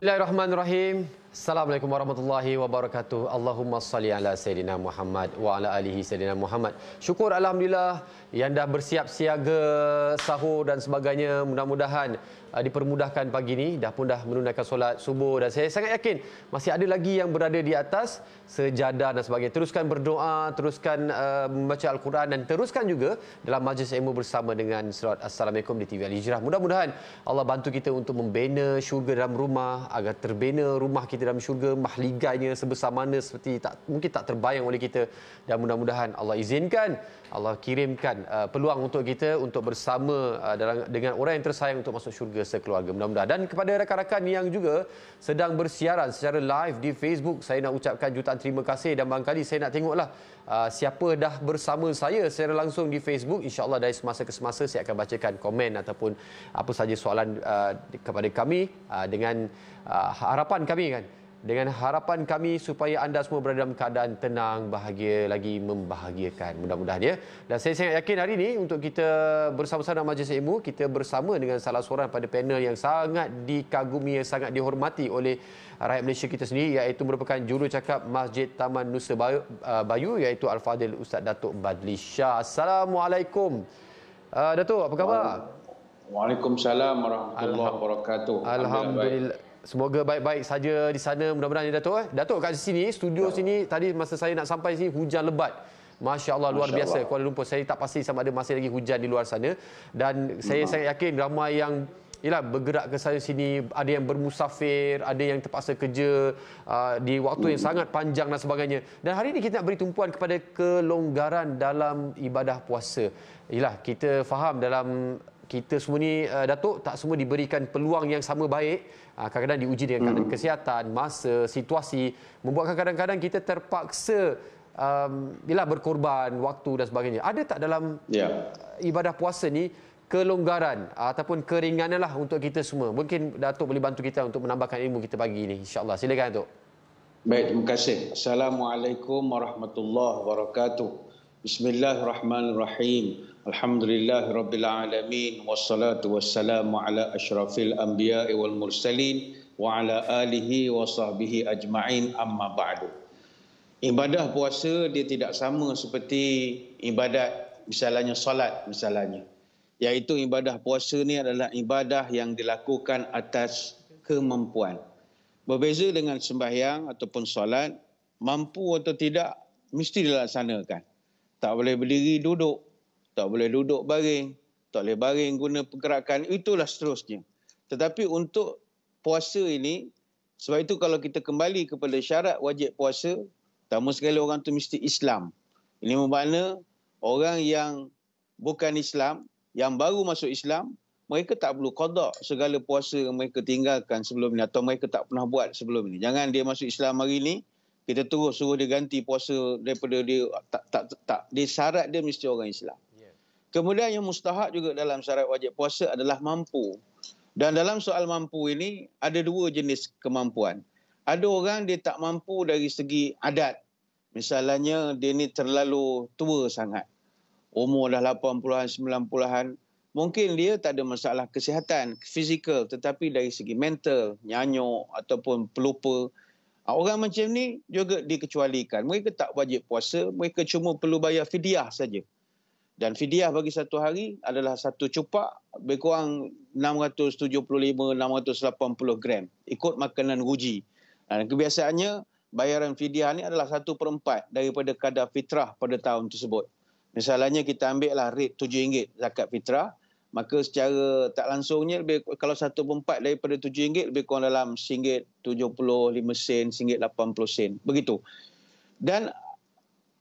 Bismillahirrahmanirrahim. Assalamualaikum warahmatullahi wabarakatuh. Allahumma salli ala sayyidina Muhammad wa ala alihi sayyidina Muhammad. Syukur alhamdulillah yang dah bersiap siaga sahur dan sebagainya. Mudah-mudahan Uh, dipermudahkan pagi ini dah pun dah menunaikan solat subuh dan saya sangat yakin masih ada lagi yang berada di atas sejadah dan sebagainya teruskan berdoa teruskan uh, membaca al-Quran dan teruskan juga dalam majlis ilmu bersama dengan surat assalamualaikum di TV Al-Hijrah mudah-mudahan Allah bantu kita untuk membina syurga dalam rumah agar terbina rumah kita dalam syurga mahligainya sebesar mana seperti tak mungkin tak terbayang oleh kita dan mudah-mudahan Allah izinkan Allah kirimkan uh, peluang untuk kita untuk bersama uh, dalam, dengan orang yang tersayang untuk masuk syurga juga sekeluarga. Mudah-mudahan. Dan kepada rakan-rakan yang juga sedang bersiaran secara live di Facebook, saya nak ucapkan jutaan terima kasih dan barangkali saya nak tengoklah uh, siapa dah bersama saya secara langsung di Facebook. InsyaAllah dari semasa ke semasa saya akan bacakan komen ataupun apa saja soalan uh, kepada kami uh, dengan uh, harapan kami kan dengan harapan kami supaya anda semua berada dalam keadaan tenang, bahagia, lagi membahagiakan. Mudah-mudahan ya. Dan saya sangat yakin hari ini untuk kita bersama-sama dalam majlis ilmu, kita bersama dengan salah seorang pada panel yang sangat dikagumi, yang sangat dihormati oleh rakyat Malaysia kita sendiri iaitu merupakan jurucakap Masjid Taman Nusa Bayu, uh, Bayu iaitu Al-Fadhil Ustaz Datuk Badli Shah. Assalamualaikum. Uh, Datuk, apa khabar? Waalaikumsalam warahmatullahi wabarakatuh. Alhamdulillah semoga baik-baik saja di sana mudah-mudahan ya Datuk eh. Datuk kat sini studio ya. sini tadi masa saya nak sampai sini hujan lebat. Masya-Allah luar Masya biasa Allah. Kuala Lumpur. Saya tak pasti sama ada masih lagi hujan di luar sana dan ya. saya sangat yakin ramai yang ialah bergerak ke sana sini ada yang bermusafir, ada yang terpaksa kerja uh, di waktu yang hmm. sangat panjang dan sebagainya. Dan hari ini kita nak beri tumpuan kepada kelonggaran dalam ibadah puasa. Ialah kita faham dalam kita semua ni uh, datuk tak semua diberikan peluang yang sama baik uh, kadang-kadang diuji dengan keadaan hmm. kesihatan masa situasi membuatkan kadang-kadang kita terpaksa um, yalah berkorban waktu dan sebagainya ada tak dalam yeah. uh, ibadah puasa ni kelonggaran uh, ataupun lah untuk kita semua mungkin datuk boleh bantu kita untuk menambahkan ilmu kita pagi ini insyaallah silakan datuk baik terima kasih assalamualaikum warahmatullahi wabarakatuh bismillahirrahmanirrahim Alhamdulillahirabbil alamin wassalatu wassalamu ala asyrafil anbiya'i wal mursalin wa ala alihi wa sahbihi ajma'in amma ba'du. Ibadah puasa dia tidak sama seperti ibadat misalnya salat misalnya. Iaitu ibadah puasa ni adalah ibadah yang dilakukan atas kemampuan. Berbeza dengan sembahyang ataupun salat mampu atau tidak mesti dilaksanakan. Tak boleh berdiri duduk, tak boleh duduk baring, tak boleh baring guna pergerakan, itulah seterusnya. Tetapi untuk puasa ini, sebab itu kalau kita kembali kepada syarat wajib puasa, tak sekali orang tu mesti Islam. Ini bermakna orang yang bukan Islam, yang baru masuk Islam, mereka tak perlu kodok segala puasa yang mereka tinggalkan sebelum ini atau mereka tak pernah buat sebelum ini. Jangan dia masuk Islam hari ini, kita terus suruh dia ganti puasa daripada dia tak tak tak, tak. dia syarat dia mesti orang Islam. Kemudian yang mustahak juga dalam syarat wajib puasa adalah mampu. Dan dalam soal mampu ini, ada dua jenis kemampuan. Ada orang dia tak mampu dari segi adat. Misalnya dia ni terlalu tua sangat. Umur dah 80-an, 90-an. Mungkin dia tak ada masalah kesihatan, fizikal. Tetapi dari segi mental, nyanyuk ataupun pelupa. Orang macam ni juga dikecualikan. Mereka tak wajib puasa, mereka cuma perlu bayar fidyah saja. Dan fidyah bagi satu hari adalah satu cupak lebih kurang 675-680 gram ikut makanan ruji. Dan ha, kebiasaannya bayaran fidyah ini adalah satu per empat daripada kadar fitrah pada tahun tersebut. Misalnya kita ambillah rate RM7 zakat fitrah, maka secara tak langsungnya lebih, kalau satu per empat daripada RM7 lebih kurang dalam RM75 sen, RM80 sen, begitu. Dan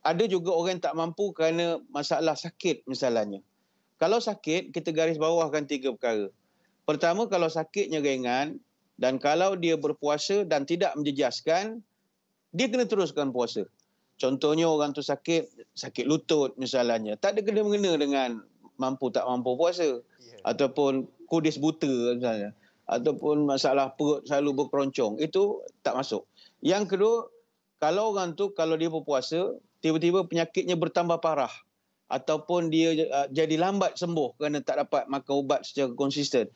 ada juga orang yang tak mampu kerana masalah sakit misalnya. Kalau sakit, kita garis bawahkan tiga perkara. Pertama, kalau sakitnya ringan dan kalau dia berpuasa dan tidak menjejaskan, dia kena teruskan puasa. Contohnya orang tu sakit, sakit lutut misalnya. Tak ada kena-mengena dengan mampu tak mampu puasa. Ya. Ataupun kudis buta misalnya. Ataupun masalah perut selalu berkeroncong. Itu tak masuk. Yang kedua, kalau orang tu kalau dia berpuasa, tiba-tiba penyakitnya bertambah parah ataupun dia uh, jadi lambat sembuh kerana tak dapat makan ubat secara konsisten.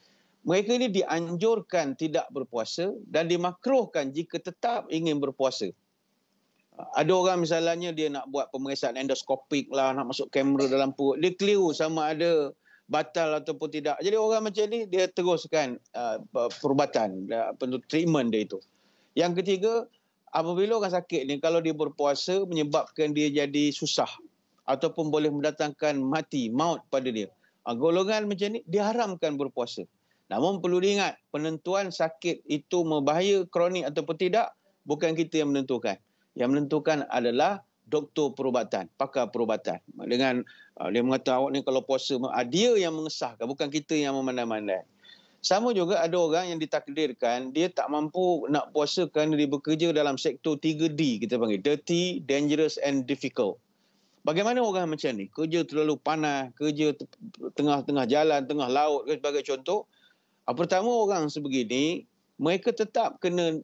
Mereka ini dianjurkan tidak berpuasa dan dimakruhkan jika tetap ingin berpuasa. Uh, ada orang misalnya dia nak buat pemeriksaan endoskopik lah, nak masuk kamera dalam perut. Dia keliru sama ada batal ataupun tidak. Jadi orang macam ni dia teruskan uh, perubatan, uh, treatment dia itu. Yang ketiga, apabila orang sakit ni kalau dia berpuasa menyebabkan dia jadi susah ataupun boleh mendatangkan mati maut pada dia ha, golongan macam ni diharamkan berpuasa namun perlu diingat penentuan sakit itu membahaya kronik ataupun tidak bukan kita yang menentukan yang menentukan adalah doktor perubatan, pakar perubatan. Dengan ah, dia mengatakan awak ni kalau puasa, uh, dia yang mengesahkan, bukan kita yang memandang-mandang. Sama juga ada orang yang ditakdirkan dia tak mampu nak puasa kerana dia bekerja dalam sektor 3D kita panggil dirty, dangerous and difficult. Bagaimana orang macam ni? Kerja terlalu panas, kerja tengah-tengah jalan, tengah laut sebagai contoh. Ah, pertama orang sebegini, mereka tetap kena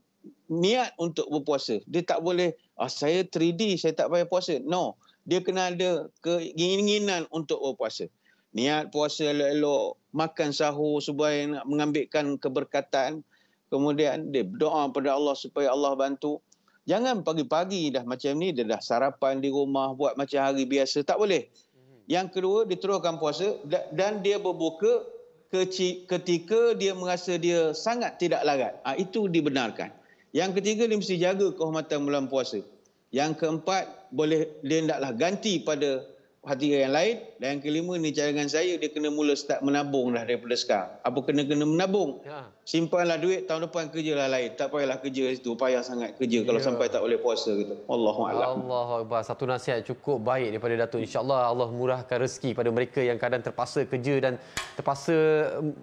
niat untuk berpuasa. Dia tak boleh, ah, saya 3D, saya tak payah puasa. No, dia kena ada keinginan untuk berpuasa niat puasa elok-elok, makan sahur supaya nak mengambilkan keberkatan. Kemudian dia berdoa kepada Allah supaya Allah bantu. Jangan pagi-pagi dah macam ni, dia dah sarapan di rumah, buat macam hari biasa. Tak boleh. Hmm. Yang kedua, dia teruskan puasa dan dia berbuka ketika dia merasa dia sangat tidak larat. Ha, itu dibenarkan. Yang ketiga, dia mesti jaga kehormatan bulan puasa. Yang keempat, boleh dia naklah ganti pada hatinya yang lain dan yang kelima ni cadangan saya dia kena mula start menabung dah daripada sekarang apa kena kena menabung ya. simpanlah duit tahun depan kerja lah lain tak payahlah kerja situ payah sangat kerja ya. kalau sampai tak boleh puasa gitu Allah akbar Allah, akbar satu nasihat cukup baik daripada Datuk insyaallah Allah murahkan rezeki pada mereka yang kadang terpaksa kerja dan terpaksa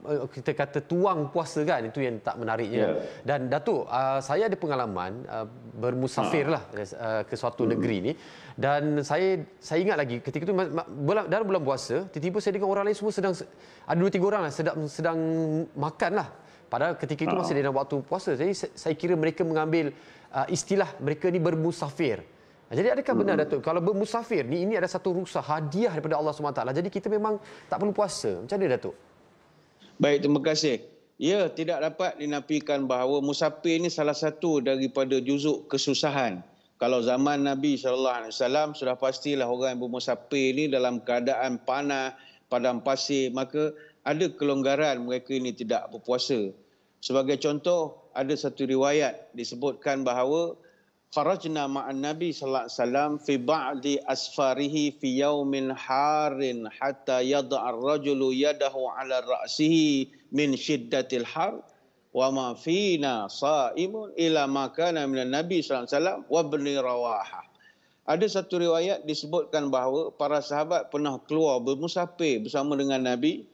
eh, kita kata tuang puasa kan itu yang tak menariknya ya. dan Datuk ah, saya ada pengalaman ah, bermusafir ha. Hmm. Eh, ke suatu hmm. negeri ni dan saya saya ingat lagi ketika itu dalam bulan puasa, tiba-tiba saya dengar orang lain semua sedang ada dua tiga orang lah, sedang sedang makan lah. Padahal ketika itu masih ah. dalam waktu puasa. Jadi saya kira mereka mengambil ah, istilah mereka ni bermusafir. Jadi adakah benar hmm. Datuk kalau bermusafir ni ini ada satu rusa hadiah daripada Allah Subhanahu SWT. Jadi kita memang tak perlu puasa. Macam mana Datuk? Baik, terima kasih. Ya, tidak dapat dinafikan bahawa musafir ini salah satu daripada juzuk kesusahan kalau zaman Nabi sallallahu alaihi wasallam sudah pastilah orang yang bermusafir ini dalam keadaan panas padang pasir maka ada kelonggaran mereka ini tidak berpuasa. Sebagai contoh ada satu riwayat disebutkan bahawa kharajna ma'an nabi sallallahu alaihi wasallam fi ba'di asfarihi fi yaumin harin hatta yada'ar rajulu yadahu 'ala ra'sihi min shiddatil har wa ma fina saimun ila makana minan nabi sallallahu alaihi wasallam rawaha ada satu riwayat disebutkan bahawa para sahabat pernah keluar bermusafir bersama dengan nabi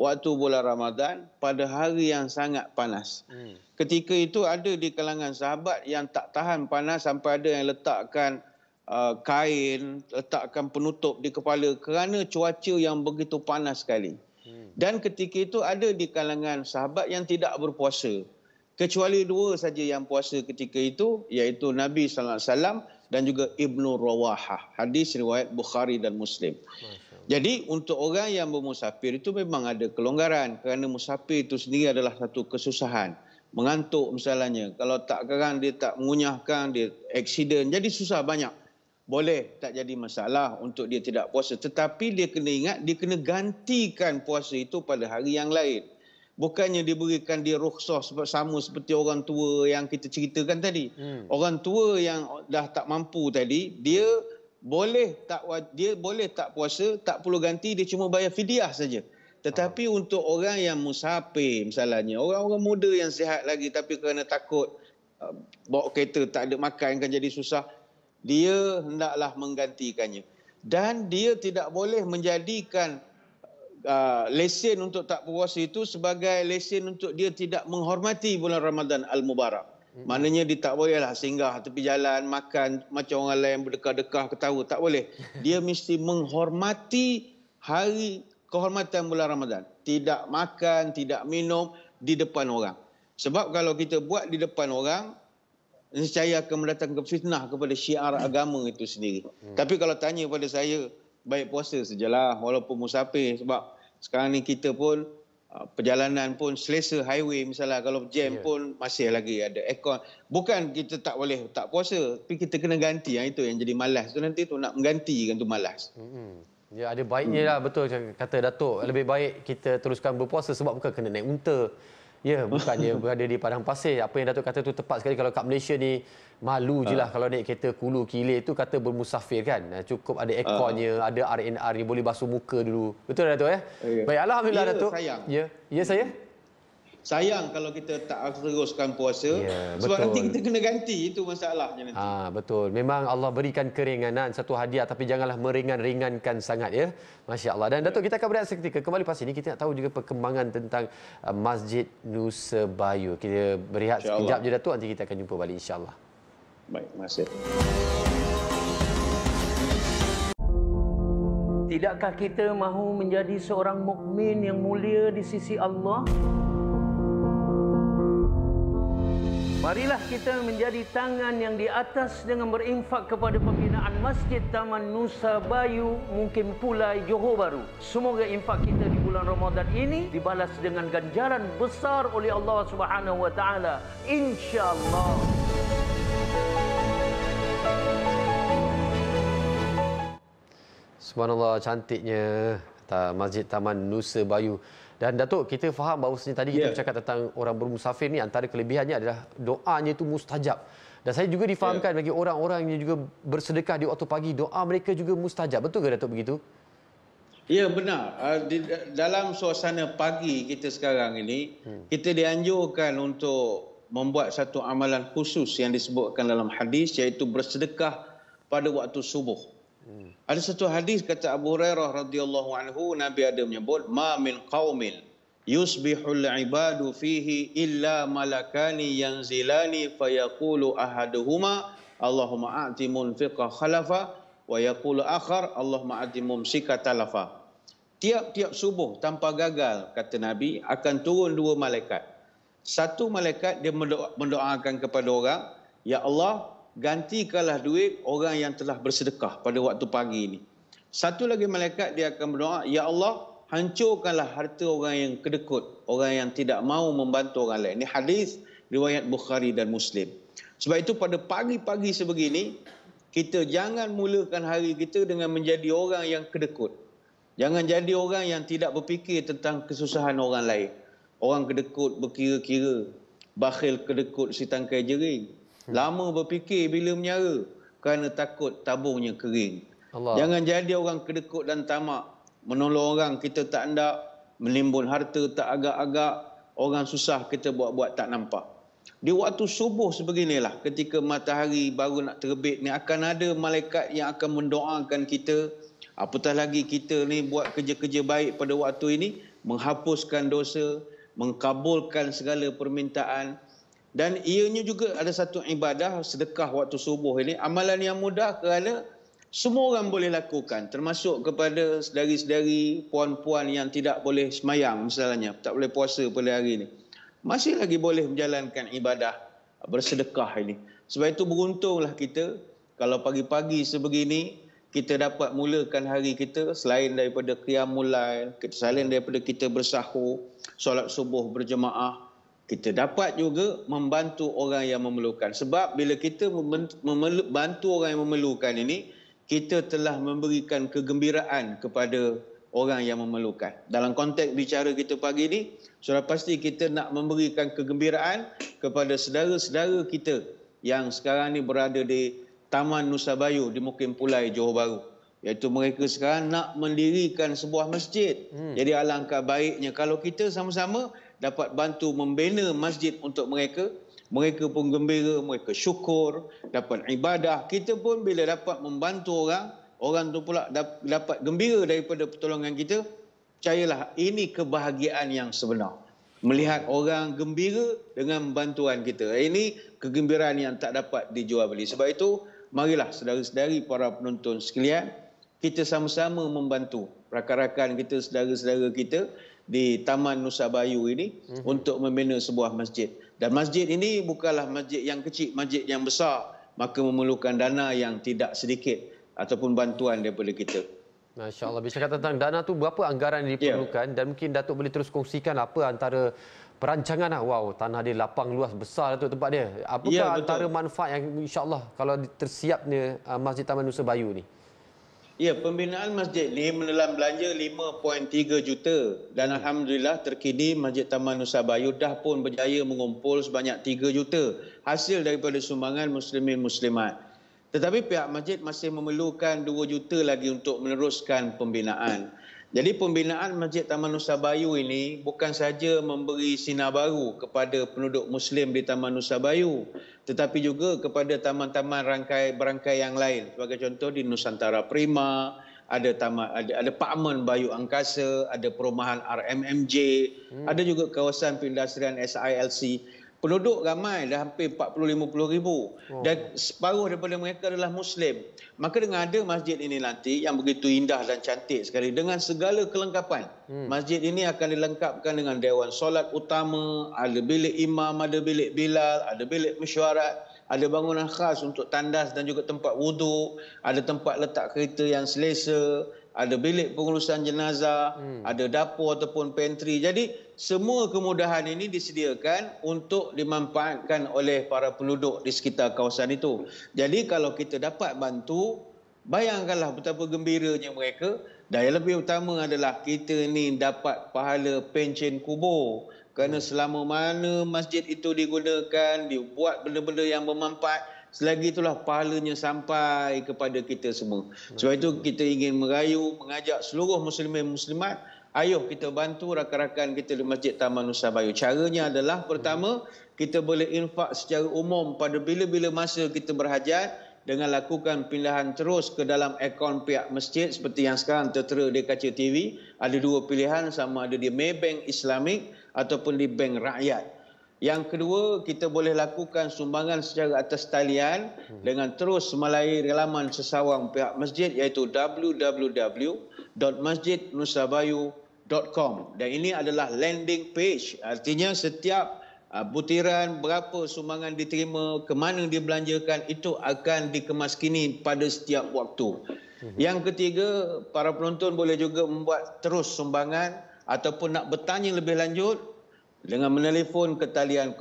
waktu bulan Ramadan pada hari yang sangat panas hmm. ketika itu ada di kalangan sahabat yang tak tahan panas sampai ada yang letakkan uh, kain letakkan penutup di kepala kerana cuaca yang begitu panas sekali Hmm. Dan ketika itu ada di kalangan sahabat yang tidak berpuasa. Kecuali dua saja yang puasa ketika itu iaitu Nabi sallallahu alaihi wasallam dan juga Ibnu Rawahah. Hadis riwayat Bukhari dan Muslim. Jadi untuk orang yang bermusafir itu memang ada kelonggaran kerana musafir itu sendiri adalah satu kesusahan. Mengantuk misalnya, kalau tak kerang dia tak mengunyahkan, dia accident. Jadi susah banyak boleh tak jadi masalah untuk dia tidak puasa tetapi dia kena ingat dia kena gantikan puasa itu pada hari yang lain bukannya diberikan dia rukhsah sama seperti orang tua yang kita ceritakan tadi hmm. orang tua yang dah tak mampu tadi dia boleh tak dia boleh tak puasa tak perlu ganti dia cuma bayar fidyah saja tetapi hmm. untuk orang yang musafir misalnya orang-orang muda yang sihat lagi tapi kerana takut uh, bawa kereta tak ada makan kan jadi susah dia hendaklah menggantikannya dan dia tidak boleh menjadikan uh, lesen untuk tak puasa itu sebagai lesen untuk dia tidak menghormati bulan Ramadan al-Mubarak. Hmm. Maknanya dia tak bolehlah singgah tepi jalan, makan macam orang lain berdekah-dekah ketawa, tak boleh. Dia mesti menghormati hari kehormatan bulan Ramadan. Tidak makan, tidak minum di depan orang. Sebab kalau kita buat di depan orang, saya akan mendatangkan fitnah kepada syiar agama itu sendiri. Hmm. Tapi kalau tanya kepada saya, baik puasa sejalah. walaupun musafir sebab sekarang ni kita pun uh, perjalanan pun selesa highway misalnya kalau jam yeah. pun masih lagi ada aircon. Bukan kita tak boleh tak puasa, tapi kita kena ganti yang itu yang jadi malas tu nanti tu nak menggantikan tu malas. Hmm. Ya ada baiknya lah betul kata Datuk lebih baik kita teruskan berpuasa sebab bukan kena naik unta Ya, bukan dia berada di padang pasir. Apa yang Datuk kata tu tepat sekali kalau kat Malaysia ni malu je lah uh. kalau naik kereta kulu Kile tu kata bermusafir kan. Eh, cukup ada ekornya, uh. Ah. ada RNR ni boleh basuh muka dulu. Betul Datuk eh? ya? Yeah. Baik, Alhamdulillah yeah, Datuk. Ya, yeah. saya. Ya, saya. Sayang kalau kita tak teruskan puasa ya, sebab nanti kita kena ganti itu masalahnya nanti. Ah betul. Memang Allah berikan keringanan satu hadiah tapi janganlah meringan-ringankan sangat ya. Masya-Allah. Dan Datuk kita akan berehat seketika. Kembali pas ini kita nak tahu juga perkembangan tentang uh, Masjid Nusa Bayu. Kita berehat sekejap je Datuk nanti kita akan jumpa balik insya-Allah. Baik, masih. Tidakkah kita mahu menjadi seorang mukmin yang mulia di sisi Allah? Marilah kita menjadi tangan yang di atas dengan berinfak kepada pembinaan Masjid Taman Nusa Bayu, mungkin pula Johor Baru. Semoga infak kita di bulan Ramadan ini dibalas dengan ganjaran besar oleh Allah Subhanahu Wa Taala. Insya Allah. Subhanallah cantiknya Masjid Taman Nusa Bayu. Dan Datuk, kita faham bahawasanya tadi kita ya. bercakap tentang orang bermusafir ni antara kelebihannya adalah doanya itu mustajab. Dan saya juga difahamkan yeah. bagi orang-orang yang juga bersedekah di waktu pagi, doa mereka juga mustajab. Betul ke Datuk begitu? Ya, yeah, benar. Ah, dalam suasana pagi kita sekarang ini, hmm. kita dianjurkan untuk membuat satu amalan khusus yang disebutkan dalam hadis iaitu bersedekah pada waktu subuh. Ada satu hadis kata Abu Hurairah radhiyallahu anhu Nabi ada menyebut ma min qaumil yusbihul ibadu fihi illa malakani yanzilani fayaqulu ahaduhuma Allahumma a'ti munfiqa khalafa wa yaqulu akhar Allahumma a'ti mumsika talafa. Tiap-tiap subuh tanpa gagal kata Nabi akan turun dua malaikat. Satu malaikat dia mendoakan kepada orang, ya Allah gantikanlah duit orang yang telah bersedekah pada waktu pagi ini. Satu lagi malaikat dia akan berdoa, Ya Allah, hancurkanlah harta orang yang kedekut, orang yang tidak mahu membantu orang lain. Ini hadis riwayat Bukhari dan Muslim. Sebab itu pada pagi-pagi sebegini, kita jangan mulakan hari kita dengan menjadi orang yang kedekut. Jangan jadi orang yang tidak berfikir tentang kesusahan orang lain. Orang kedekut berkira-kira. Bakhil kedekut si tangkai jering. Hmm. Lama berfikir bila menyara kerana takut tabungnya kering. Allah. Jangan jadi orang kedekut dan tamak. Menolong orang kita tak hendak. Menimbun harta tak agak-agak. Orang susah kita buat-buat tak nampak. Di waktu subuh sebeginilah ketika matahari baru nak terbit ni akan ada malaikat yang akan mendoakan kita. Apatah lagi kita ni buat kerja-kerja baik pada waktu ini. Menghapuskan dosa, mengkabulkan segala permintaan. Dan ianya juga ada satu ibadah sedekah waktu subuh ini. Amalan yang mudah kerana semua orang boleh lakukan. Termasuk kepada sedari-sedari puan-puan yang tidak boleh semayang misalnya. Tak boleh puasa pada hari ini. Masih lagi boleh menjalankan ibadah bersedekah ini. Sebab itu beruntunglah kita kalau pagi-pagi sebegini kita dapat mulakan hari kita selain daripada kiamulail lail, selain daripada kita bersahur, solat subuh berjemaah, kita dapat juga membantu orang yang memerlukan. Sebab bila kita membantu orang yang memerlukan ini, kita telah memberikan kegembiraan kepada orang yang memerlukan. Dalam konteks bicara kita pagi ini, sudah pasti kita nak memberikan kegembiraan kepada saudara-saudara kita yang sekarang ini berada di Taman Nusa Bayu di Mukim Pulai, Johor Bahru. Iaitu mereka sekarang nak mendirikan sebuah masjid. Hmm. Jadi alangkah baiknya kalau kita sama-sama dapat bantu membina masjid untuk mereka, mereka pun gembira, mereka syukur, dapat ibadah. Kita pun bila dapat membantu orang, orang tu pula dapat gembira daripada pertolongan kita, percayalah ini kebahagiaan yang sebenar. Melihat orang gembira dengan bantuan kita. Ini kegembiraan yang tak dapat dijual beli. Sebab itu, marilah sedari sedari para penonton sekalian, kita sama-sama membantu rakan-rakan kita, sedari sedari kita di Taman Nusa Bayu ini mm -hmm. untuk membina sebuah masjid. Dan masjid ini bukanlah masjid yang kecil, masjid yang besar. Maka memerlukan dana yang tidak sedikit ataupun bantuan daripada kita. Masya Allah. Bisa kata tentang dana tu berapa anggaran yang diperlukan yeah. dan mungkin Datuk boleh terus kongsikan apa antara perancangan. Lah. Wow, tanah dia lapang, luas, besar lah tu tempat dia. Apakah yeah, ya, antara manfaat yang insya Allah kalau tersiapnya uh, Masjid Taman Nusa Bayu ini? Ya, pembinaan masjid ini menelan belanja 5.3 juta dan hmm. Alhamdulillah terkini Masjid Taman Nusa Bayu dah pun berjaya mengumpul sebanyak 3 juta hasil daripada sumbangan muslimin-muslimat. Tetapi pihak masjid masih memerlukan 2 juta lagi untuk meneruskan pembinaan. Hmm. Jadi pembinaan Masjid Taman Nusa Bayu ini bukan saja memberi sinar baru kepada penduduk Muslim di Taman Nusa Bayu, tetapi juga kepada taman-taman rangkai berangkai yang lain. Sebagai contoh di Nusantara Prima, ada taman ada ada Pakmen Bayu Angkasa, ada perumahan RMMJ, hmm. ada juga kawasan pindah SILC penduduk ramai dah hampir 40-50 ribu oh. dan separuh daripada mereka adalah Muslim. Maka dengan ada masjid ini nanti yang begitu indah dan cantik sekali dengan segala kelengkapan. Hmm. Masjid ini akan dilengkapkan dengan Dewan Solat Utama, ada bilik imam, ada bilik bilal, ada bilik mesyuarat, ada bangunan khas untuk tandas dan juga tempat wuduk, ada tempat letak kereta yang selesa, ada bilik pengurusan jenazah, hmm. ada dapur ataupun pantry. Jadi semua kemudahan ini disediakan untuk dimanfaatkan oleh para penduduk di sekitar kawasan itu. Jadi kalau kita dapat bantu, bayangkanlah betapa gembiranya mereka. Dan yang lebih utama adalah kita ni dapat pahala pencen kubur. Kerana hmm. selama mana masjid itu digunakan, dibuat benda-benda yang bermanfaat, selagi itulah pahalanya sampai kepada kita semua. Sebab itu kita ingin merayu, mengajak seluruh muslimin muslimat, ayuh kita bantu rakan-rakan kita di Masjid Taman Nusa Bayu. Caranya adalah pertama, kita boleh infak secara umum pada bila-bila masa kita berhajat dengan lakukan pilihan terus ke dalam akaun pihak masjid seperti yang sekarang tertera di kaca TV. Ada dua pilihan sama ada di Maybank Islamik ataupun di Bank Rakyat. Yang kedua, kita boleh lakukan sumbangan secara atas talian hmm. dengan terus melayari laman sesawang pihak masjid iaitu www.masjidnusabayu.com dan ini adalah landing page. Artinya setiap uh, butiran berapa sumbangan diterima, ke mana dibelanjakan itu akan dikemaskini pada setiap waktu. Hmm. Yang ketiga, para penonton boleh juga membuat terus sumbangan ataupun nak bertanya lebih lanjut dengan menelpon ke talian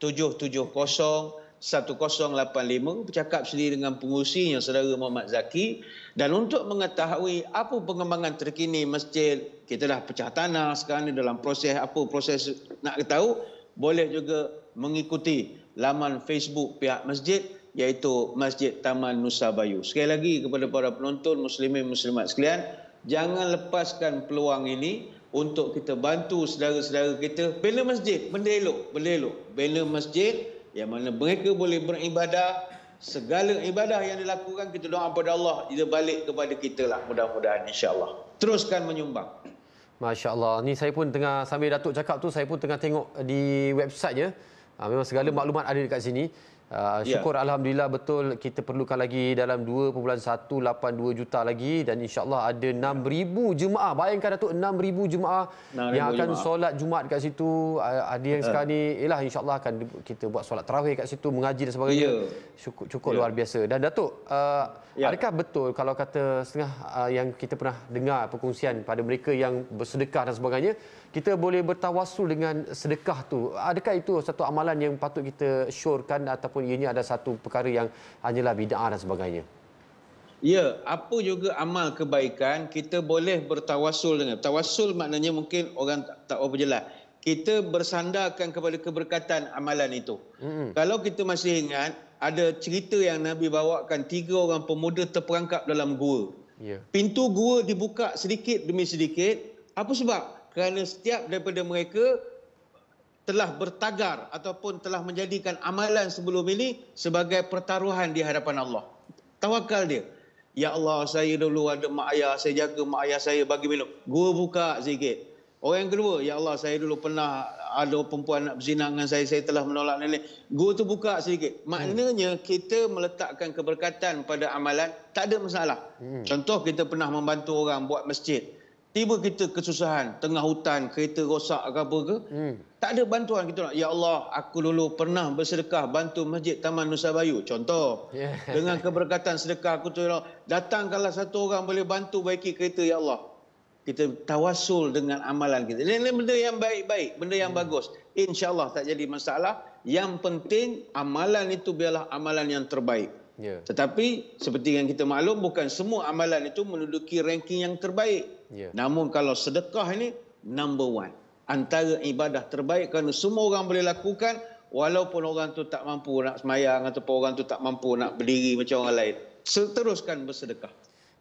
019-770-1085 bercakap sendiri dengan pengurusi yang saudara Muhammad Zaki dan untuk mengetahui apa pengembangan terkini masjid kita dah pecah tanah sekarang ni dalam proses apa proses nak tahu boleh juga mengikuti laman Facebook pihak masjid iaitu Masjid Taman Nusa Bayu. Sekali lagi kepada para penonton muslimin muslimat sekalian, jangan lepaskan peluang ini untuk kita bantu saudara-saudara kita bina masjid, benda elok, benda elok. Bina masjid yang mana mereka boleh beribadah, segala ibadah yang dilakukan kita doa kepada Allah, dia balik kepada kita lah mudah-mudahan insya Allah, Teruskan menyumbang. Masya Allah. Ni saya pun tengah sambil Datuk cakap tu, saya pun tengah tengok di website je. Ha, memang segala maklumat ada dekat sini. Ah, ya. syukur ya. alhamdulillah betul kita perlukan lagi dalam 2.182 juta lagi dan insyaallah ada 6000 jemaah bayangkan Datuk 6000 jemaah 6, yang akan jemaah. solat Jumaat kat situ ah, ada yang ah. sekarang ni ialah insyaallah akan kita buat solat tarawih kat situ mengaji dan sebagainya ya. cukup cukup ya. luar biasa dan Datuk uh, ya. adakah betul kalau kata setengah uh, yang kita pernah dengar perkongsian pada mereka yang bersedekah dan sebagainya kita boleh bertawasul dengan sedekah tu. Adakah itu satu amalan yang patut kita syorkan ataupun ianya ada satu perkara yang hanyalah bid'ah dan sebagainya? Ya, apa juga amal kebaikan kita boleh bertawasul dengan. Tawassul maknanya mungkin orang tak, tak apa jelas. Kita bersandarkan kepada keberkatan amalan itu. Hmm. Kalau kita masih ingat, ada cerita yang Nabi bawakan tiga orang pemuda terperangkap dalam gua. Yeah. Pintu gua dibuka sedikit demi sedikit. Apa sebab? kerana setiap daripada mereka telah bertagar ataupun telah menjadikan amalan sebelum ini sebagai pertaruhan di hadapan Allah. Tawakal dia. Ya Allah, saya dulu ada mak ayah, saya jaga mak ayah saya bagi minum. Gua buka sikit. Orang yang kedua, Ya Allah, saya dulu pernah ada perempuan nak berzina dengan saya, saya telah menolak nenek. Gua tu buka sedikit. Maknanya kita meletakkan keberkatan pada amalan, tak ada masalah. Hmm. Contoh kita pernah membantu orang buat masjid. Tiba kita kesusahan, tengah hutan, kereta rosak ke apa ke. Hmm. Tak ada bantuan kita nak. Ya Allah, aku dulu pernah bersedekah bantu Masjid Taman Nusa Bayu. Contoh. Yeah. Dengan keberkatan sedekah aku tu. Datangkanlah satu orang boleh bantu baiki kereta, Ya Allah. Kita tawasul dengan amalan kita. Ini benda yang baik-baik, benda yang hmm. bagus. Insya Allah tak jadi masalah. Yang penting, amalan itu biarlah amalan yang terbaik. Yeah. Tetapi, seperti yang kita maklum, bukan semua amalan itu menduduki ranking yang terbaik. Yeah. Namun kalau sedekah ini number one. Antara ibadah terbaik kerana semua orang boleh lakukan walaupun orang tu tak mampu nak semayang ataupun orang tu tak mampu nak berdiri macam orang lain. Teruskan bersedekah.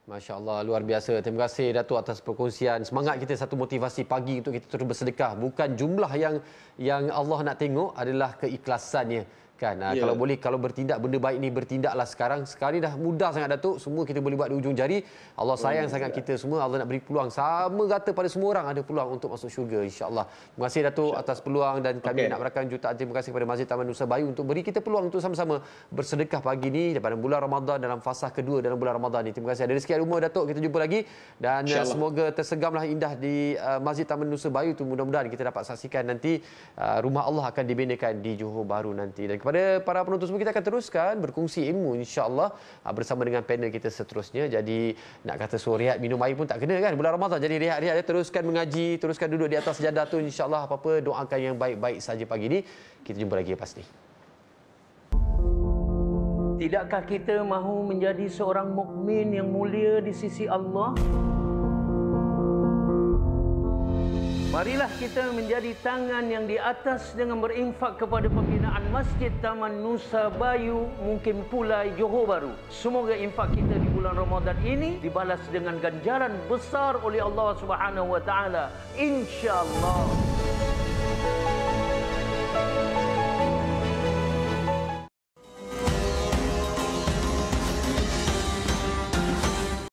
Masya Allah, luar biasa. Terima kasih Datuk atas perkongsian. Semangat kita satu motivasi pagi untuk kita terus bersedekah. Bukan jumlah yang yang Allah nak tengok adalah keikhlasannya kan yeah. Ya. kalau boleh kalau bertindak benda baik ni bertindaklah sekarang sekali dah mudah sangat datuk semua kita boleh buat di ujung jari Allah oh, sayang oh, sangat ya. kita semua Allah nak beri peluang sama rata pada semua orang ada peluang untuk masuk syurga insyaallah terima kasih datuk Insya. atas peluang dan kami okay. nak berikan juta terima kasih kepada Masjid Taman Nusa Bayu untuk beri kita peluang untuk sama-sama bersedekah pagi ini pada bulan Ramadan dalam fasa kedua dalam bulan Ramadan ini. terima kasih ada rezeki rumah datuk kita jumpa lagi dan uh, semoga tersegamlah indah di uh, Masjid Taman Nusa Bayu tu mudah-mudahan kita dapat saksikan nanti uh, rumah Allah akan dibinakan di Johor Bahru nanti dan kepada para penonton semua kita akan teruskan berkongsi ilmu insyaallah ah, bersama dengan panel kita seterusnya jadi nak kata suruh minum air pun tak kena kan bulan Ramadan jadi rehat-rehat teruskan mengaji teruskan duduk di atas sejadah tu insyaallah apa-apa doakan yang baik-baik saja pagi ni kita jumpa lagi pasti. Tidakkah kita mahu menjadi seorang mukmin yang mulia di sisi Allah? Marilah kita menjadi tangan yang di atas dengan berinfak kepada pembinaan Masjid Taman Nusa Bayu, mungkin Pulai Johor Baru. Semoga infak kita di bulan Ramadan ini dibalas dengan ganjaran besar oleh Allah Subhanahu Wa Taala. Insya Allah.